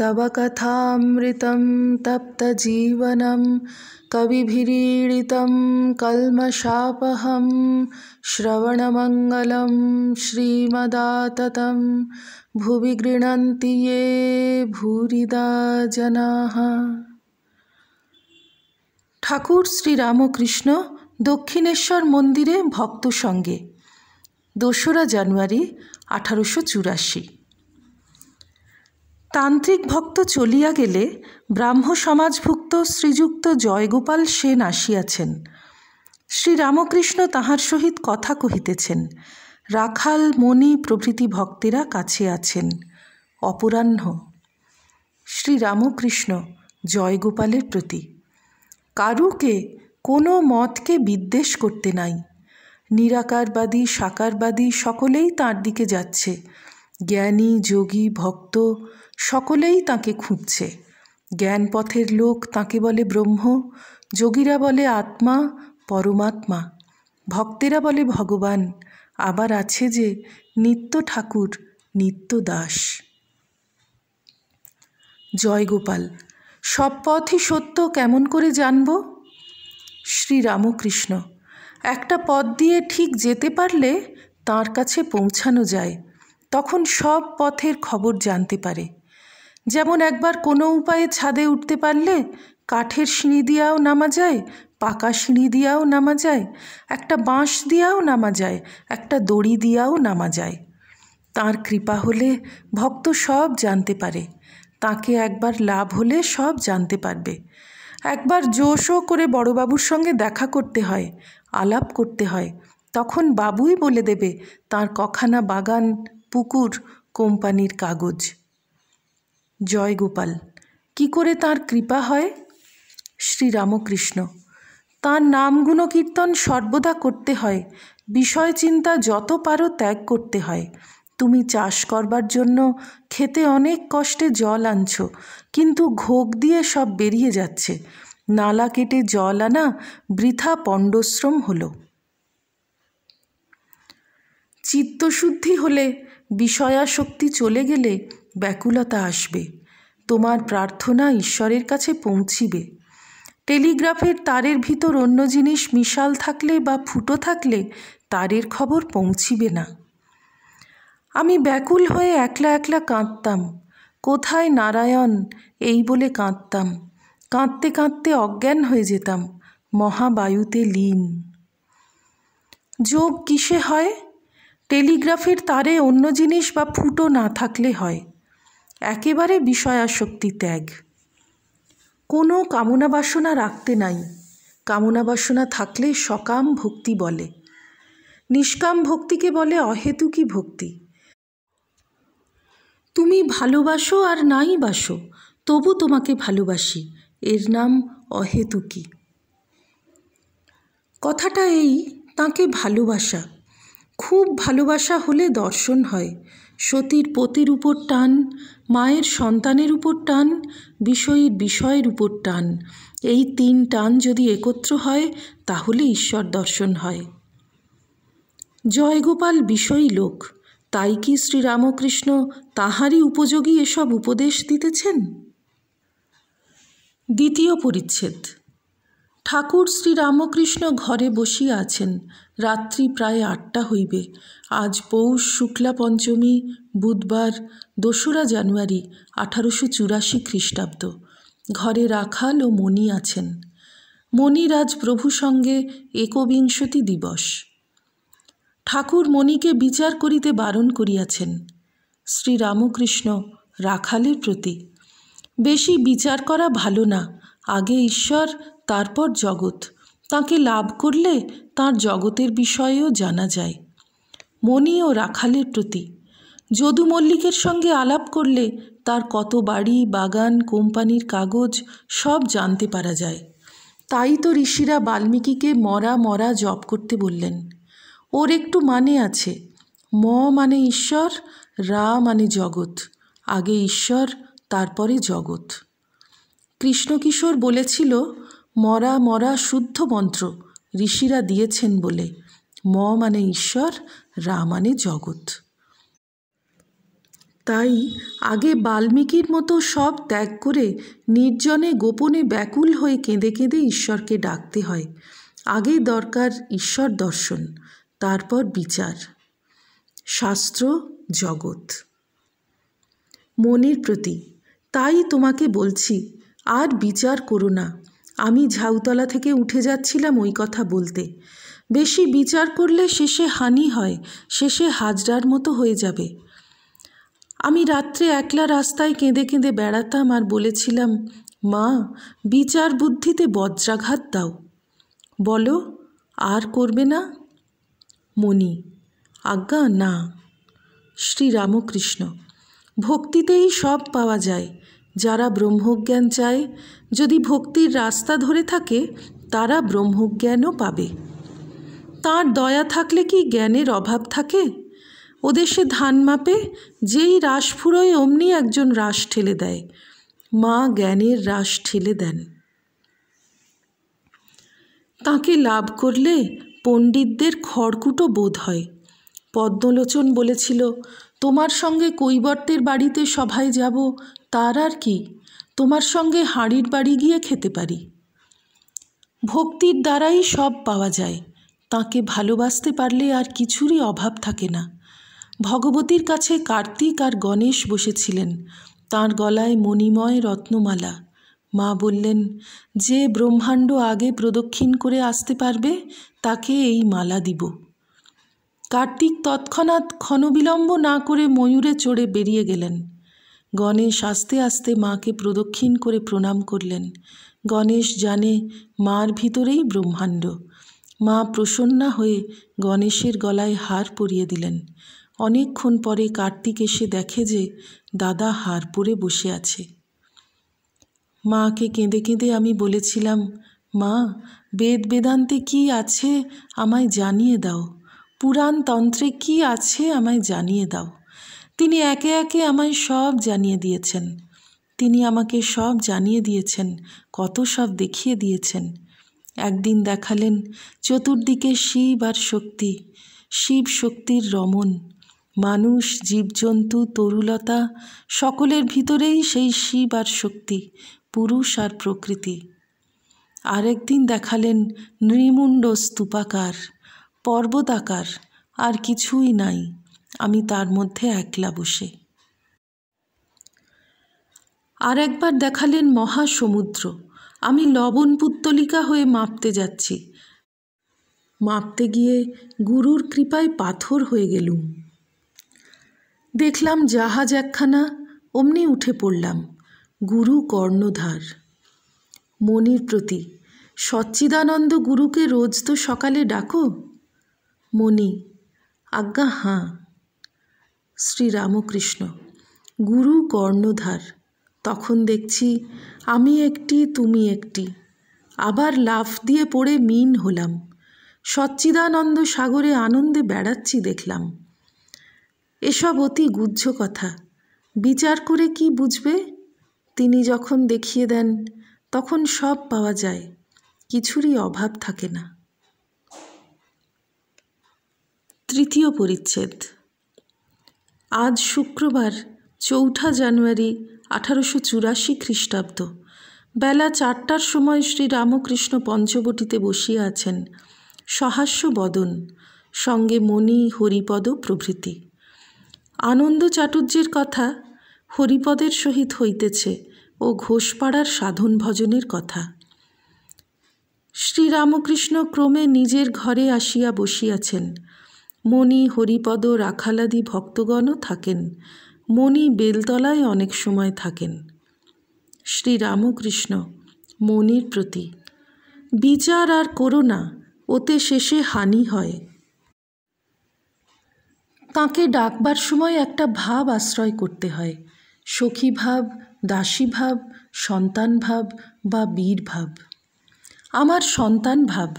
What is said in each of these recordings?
तव कथामृतं तप्तजीवनं कविभिरीडितं कल्मषापहं श्रवणमङ्गलं श्रीमदाततं भुवि गृह्णन्ति ये भूरिदा जनाः ঠাকুর শ্রীরামকৃষ্ণ দক্ষিণেশ্বর মন্দিরে ভক্ত সঙ্গে দোসরা জানুয়ারি আঠারোশো চুরাশি তান্ত্রিক ভক্ত চলিয়া গেলে ব্রাহ্ম সমাজভুক্ত শ্রীযুক্ত জয়গোপাল সেন আসিয়াছেন শ্রীরামকৃষ্ণ তাহার সহিত কথা কহিতেছেন রাখাল মণি প্রভৃতি ভক্তেরা কাছে আছেন অপরাহ্ন শ্রীরামকৃষ্ণ জয়গোপালের প্রতি কারুকে কোনো মতকে বিদ্বেষ করতে নাই নিরাকারবাদী সাকারবাদী সকলেই তার দিকে যাচ্ছে জ্ঞানী যোগী ভক্ত সকলেই তাকে খুঁজছে জ্ঞান পথের লোক তাকে বলে ব্রহ্ম যোগীরা বলে আত্মা পরমাত্মা ভক্তেরা বলে ভগবান আবার আছে যে নিত্য ঠাকুর নিত্য দাস জয়গোপাল সব পথই সত্য কেমন করে জানব শ্রীরামকৃষ্ণ একটা পথ দিয়ে ঠিক যেতে পারলে তার কাছে পৌঁছানো যায় তখন সব পথের খবর জানতে পারে যেমন একবার কোনো উপায়ে ছাদে উঠতে পারলে কাঠের সিঁড়ি দিয়াও নামা যায় পাকা সিঁড়ি দিয়াও নামা যায় একটা বাঁশ দিয়াও নামা যায় একটা দড়ি দিয়াও নামা যায় তার কৃপা হলে ভক্ত সব জানতে পারে তাকে একবার লাভ হলে সব জানতে পারবে একবার জোশও করে বড়বাবুর সঙ্গে দেখা করতে হয় আলাপ করতে হয় তখন বাবুই বলে দেবে তার কখানা বাগান পুকুর কোম্পানির কাগজ জয়গোপাল কি করে তার কৃপা হয় শ্রীরামকৃষ্ণ তাঁর নামগুণ কীর্তন সর্বদা করতে হয় বিষয় চিন্তা যত পারো ত্যাগ করতে হয় তুমি চাষ করবার জন্য খেতে অনেক কষ্টে জল আনছ কিন্তু ঘোগ দিয়ে সব বেরিয়ে যাচ্ছে নালা কেটে জল আনা বৃথা পণ্ডশ্রম হলো চিত্তশুদ্ধি হলে বিষয়াশক্তি চলে গেলে ব্যাকুলতা আসবে তোমার প্রার্থনা ঈশ্বরের কাছে পৌঁছিবে টেলিগ্রাফের তারের ভিতর অন্য জিনিস মিশাল থাকলে বা ফুটো থাকলে তারের খবর পৌঁছিবে না আমি ব্যাকুল হয়ে একলা একলা কাঁদতাম কোথায় নারায়ণ এই বলে কাঁদতাম কাঁদতে কাঁদতে অজ্ঞান হয়ে যেতাম মহাবায়ুতে লীন যোগ কিসে হয় টেলিগ্রাফের তারে অন্য জিনিস বা ফুটো না থাকলে হয় একেবারে বিষয়াসক্তি ত্যাগ কোনো কামনা বাসনা রাখতে নাই কামনা বাসনা থাকলে সকাম ভক্তি বলে নিষ্কাম ভক্তিকে বলে অহেতুকি ভক্তি তুমি ভালোবাসো আর নাই বাসো তবু তোমাকে ভালোবাসি এর নাম অহেতুকি কথাটা এই তাকে ভালোবাসা খুব ভালোবাসা হলে দর্শন হয় সতীর পতির উপর টান মায়ের সন্তানের উপর টান বিষয়ীর বিষয়ের উপর টান এই তিন টান যদি একত্র হয় তাহলে ঈশ্বর দর্শন হয় জয়গোপাল বিষয়ী লোক তাই কি শ্রীরামকৃষ্ণ তাহারই উপযোগী এসব উপদেশ দিতেছেন দ্বিতীয় পরিচ্ছেদ ঠাকুর শ্রীরামকৃষ্ণ ঘরে বসিয়া আছেন রাত্রি প্রায় আটটা হইবে আজ পৌষ শুক্লা পঞ্চমী বুধবার দোসরা জানুয়ারি আঠারোশো চুরাশি খ্রিস্টাব্দ ঘরে রাখাল ও মণি আছেন মণির আজ প্রভু সঙ্গে একবিংশতি দিবস ঠাকুর মণিকে বিচার করিতে বারণ করিয়াছেন শ্রীরামকৃষ্ণ রাখালের প্রতি বেশি বিচার করা ভালো না আগে ঈশ্বর তারপর জগৎ তাকে লাভ করলে তার জগতের বিষয়েও জানা যায় মণি ও রাখালের প্রতি যদু মল্লিকের সঙ্গে আলাপ করলে তার কত বাড়ি বাগান কোম্পানির কাগজ সব জানতে পারা যায় তাই তো ঋষিরা বাল্মীকিকে মরা মরা জপ করতে বললেন ওর একটু মানে আছে ম মানে ঈশ্বর রা মানে জগৎ আগে ঈশ্বর তারপরে জগৎ কৃষ্ণকিশোর বলেছিল মরা মরা শুদ্ধ মন্ত্র ঋষিরা দিয়েছেন বলে ম মানে ঈশ্বর রা মানে জগৎ তাই আগে বাল্মীকির মতো সব ত্যাগ করে নির্জনে গোপনে ব্যাকুল হয়ে কেঁদে কেঁদে ঈশ্বরকে ডাকতে হয় আগে দরকার ঈশ্বর দর্শন তারপর বিচার শাস্ত্র জগৎ মনের প্রতি তাই তোমাকে বলছি আর বিচার করো না আমি ঝাউতলা থেকে উঠে যাচ্ছিলাম ওই কথা বলতে বেশি বিচার করলে শেষে হানি হয় শেষে হাজরার মতো হয়ে যাবে আমি রাত্রে একলা রাস্তায় কেঁদে কেঁদে বেড়াতাম আর বলেছিলাম মা বিচার বুদ্ধিতে বজ্রাঘাত দাও বলো আর করবে না মণি আজ্ঞা না শ্রীরামকৃষ্ণ ভক্তিতেই সব পাওয়া যায় যারা ব্রহ্মজ্ঞান চায় যদি ভক্তির রাস্তা ধরে থাকে তারা ব্রহ্মজ্ঞানও পাবে তার দয়া থাকলে কি জ্ঞানের অভাব থাকে ওদের সে ধান মাপে যেই রাস ফুরোয় অমনি একজন রাস ঠেলে দেয় মা জ্ঞানের রাস ঠেলে দেন তাকে লাভ করলে পণ্ডিতদের খড়কুটো বোধ হয় পদ্মলোচন বলেছিল তোমার সঙ্গে কৈবর্তের বাড়িতে সভায় যাব তার আর কি তোমার সঙ্গে হাঁড়ির বাড়ি গিয়ে খেতে পারি ভক্তির দ্বারাই সব পাওয়া যায় তাকে ভালোবাসতে পারলে আর কিছুরই অভাব থাকে না ভগবতীর কাছে কার্তিক আর গণেশ বসেছিলেন তার গলায় মণিময় রত্নমালা মা বললেন যে ব্রহ্মাণ্ড আগে প্রদক্ষিণ করে আসতে পারবে তাকে এই মালা দিব কার্তিক তৎক্ষণাৎ ক্ষণবিলম্ব না করে ময়ূরে চড়ে বেরিয়ে গেলেন গণেশ আস্তে আস্তে মাকে প্রদক্ষিণ করে প্রণাম করলেন গণেশ জানে মার ভিতরেই ব্রহ্মাণ্ড মা প্রসন্না হয়ে গণেশের গলায় হার পরিয়ে দিলেন অনেকক্ষণ পরে কার্তিক এসে দেখে যে দাদা হার পরে বসে আছে মাকে কেঁদে কেঁদে আমি বলেছিলাম মা বেদ বেদান্তে কি আছে আমায় জানিয়ে দাও পুরাণ তন্ত্রে কি আছে আমায় জানিয়ে দাও তিনি একে একে আমায় সব জানিয়ে দিয়েছেন তিনি আমাকে সব জানিয়ে দিয়েছেন কত সব দেখিয়ে দিয়েছেন একদিন দেখালেন চতুর্দিকে শিব আর শক্তি শিব শক্তির রমণ মানুষ জীবজন্তু তরুলতা সকলের ভিতরেই সেই শিব আর শক্তি পুরুষ আর প্রকৃতি আরেকদিন দেখালেন নৃমুণ্ড স্তূপাকার পর্বতাকার আর কিছুই নাই আমি তার মধ্যে একলা বসে আর একবার দেখালেন মহাসমুদ্র আমি লবণ পুত্তলিকা হয়ে মাপতে যাচ্ছি মাপতে গিয়ে গুরুর কৃপায় পাথর হয়ে গেলুম দেখলাম জাহাজ একখানা অমনি উঠে পড়লাম গুরু কর্ণধার মনির প্রতি সচ্চিদানন্দ গুরুকে রোজ তো সকালে ডাকো মনি আজ্ঞা হাঁ শ্রীরামকৃষ্ণ গুরু কর্ণধার তখন দেখছি আমি একটি তুমি একটি আবার লাফ দিয়ে পড়ে মিন হলাম সচ্চিদানন্দ সাগরে আনন্দে বেড়াচ্ছি দেখলাম এসব অতি গুহ্য কথা বিচার করে কি বুঝবে তিনি যখন দেখিয়ে দেন তখন সব পাওয়া যায় কিছুরই অভাব থাকে না তৃতীয় পরিচ্ছেদ আজ শুক্রবার চৌঠা জানুয়ারি আঠারোশো চুরাশি খ্রিস্টাব্দ বেলা চারটার সময় শ্রী রামকৃষ্ণ পঞ্চবটিতে বসিয়া আছেন সহাস্য বদন সঙ্গে মণি হরিপদ প্রভৃতি আনন্দ চাটুর্যের কথা হরিপদের সহিত হইতেছে ও ঘোষপাড়ার সাধন ভজনের কথা শ্রীরামকৃষ্ণ ক্রমে নিজের ঘরে আসিয়া বসিয়াছেন মণি হরিপদ রাখালাদি ভক্তগণও থাকেন মণি বেলতলায় অনেক সময় থাকেন শ্রী রামকৃষ্ণ মনির প্রতি বিচার আর করো না ওতে শেষে হানি হয় তাকে ডাকবার সময় একটা ভাব আশ্রয় করতে হয় সখী ভাব দাসী ভাব সন্তান ভাব বা বীর ভাব আমার সন্তান ভাব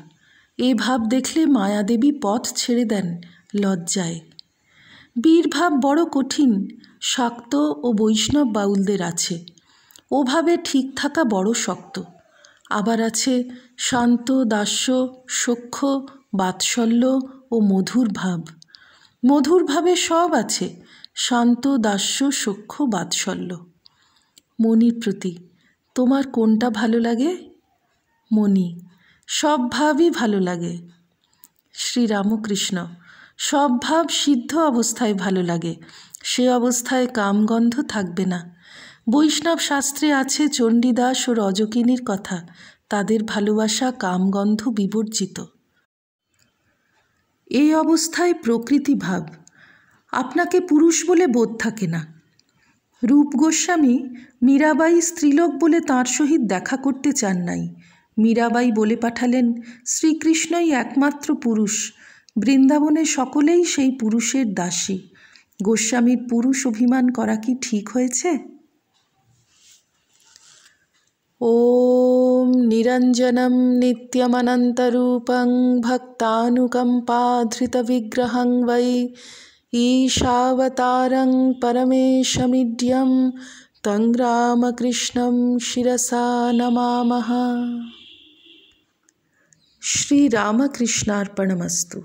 এ ভাব দেখলে মায়াদেবী পথ ছেড়ে দেন লজ্জায় বীরভাব বড় কঠিন শক্ত ও বৈষ্ণব বাউলদের আছে ওভাবে ঠিক থাকা বড় শক্ত আবার আছে শান্ত দাস্য সক্ষ বাৎসল্য ও মধুর ভাব মধুরভাবে সব আছে শান্ত দাস্য সখ্য বাৎসল্য মনির প্রতি তোমার কোনটা ভালো লাগে মনি সব ভাবই ভালো লাগে শ্রীরামকৃষ্ণ সব ভাব সিদ্ধ অবস্থায় ভালো লাগে সে অবস্থায় কামগন্ধ থাকবে না বৈষ্ণব শাস্ত্রে আছে চণ্ডীদাস ও রজকিনীর কথা তাদের ভালোবাসা কামগন্ধ বিবর্জিত এই অবস্থায় প্রকৃতি ভাব আপনাকে পুরুষ বলে বোধ থাকে না রূপ গোস্বামী মীরাবাই স্ত্রীলোক বলে তাঁর সহিত দেখা করতে চান নাই মীরাবাই বলে পাঠালেন শ্রীকৃষ্ণই একমাত্র পুরুষ বৃন্দাবনে সকলেই সেই পুরুষের দাসী গোস্বামীর পুরুষ অভিমান করা কি ঠিক হয়েছে ও নিরঞ্জনম নিত্যমনন্তরূপং ভক্তানুকম্পাধৃত বিগ্রহং বৈ ঈশাবতারং পরমেশমিড্যম তং রামকৃষ্ণম শিরসা নমামহ শ্রীরামকৃষ্ণার্পণমস্তু